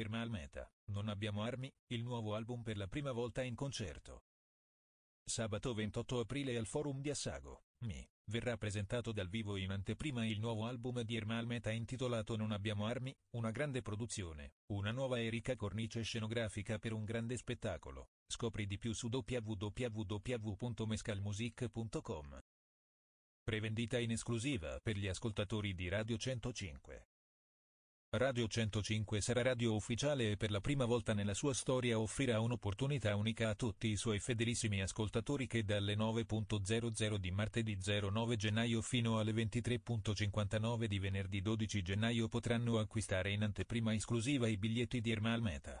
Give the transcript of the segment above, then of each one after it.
Ermal Meta, Non abbiamo armi, il nuovo album per la prima volta in concerto. Sabato 28 aprile al Forum di Assago, Mi, verrà presentato dal vivo in anteprima il nuovo album di Ermal Meta intitolato Non abbiamo armi, una grande produzione, una nuova e ricca cornice scenografica per un grande spettacolo. Scopri di più su www.mescalmusic.com. Prevendita in esclusiva per gli ascoltatori di Radio 105. Radio 105 sarà radio ufficiale e per la prima volta nella sua storia offrirà un'opportunità unica a tutti i suoi fedelissimi ascoltatori che dalle 9.00 di martedì 09 gennaio fino alle 23.59 di venerdì 12 gennaio potranno acquistare in anteprima esclusiva i biglietti di Ermal Meta.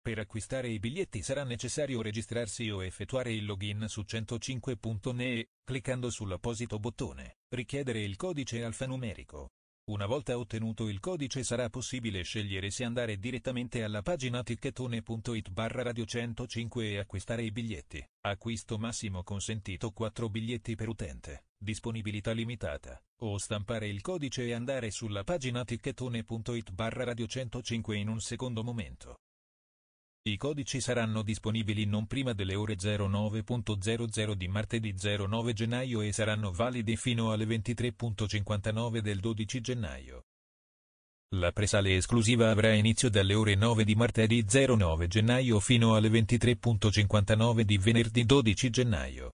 Per acquistare i biglietti sarà necessario registrarsi o effettuare il login su 105.ne, cliccando sull'apposito bottone, richiedere il codice alfanumerico una volta ottenuto il codice sarà possibile scegliere se andare direttamente alla pagina tickettone.it barra radio 105 e acquistare i biglietti. Acquisto massimo consentito 4 biglietti per utente, disponibilità limitata, o stampare il codice e andare sulla pagina tickettone.it barra radio 105 in un secondo momento. I codici saranno disponibili non prima delle ore 09.00 di martedì 09 gennaio e saranno validi fino alle 23.59 del 12 gennaio. La presale esclusiva avrà inizio dalle ore 9 di martedì 09 gennaio fino alle 23.59 di venerdì 12 gennaio.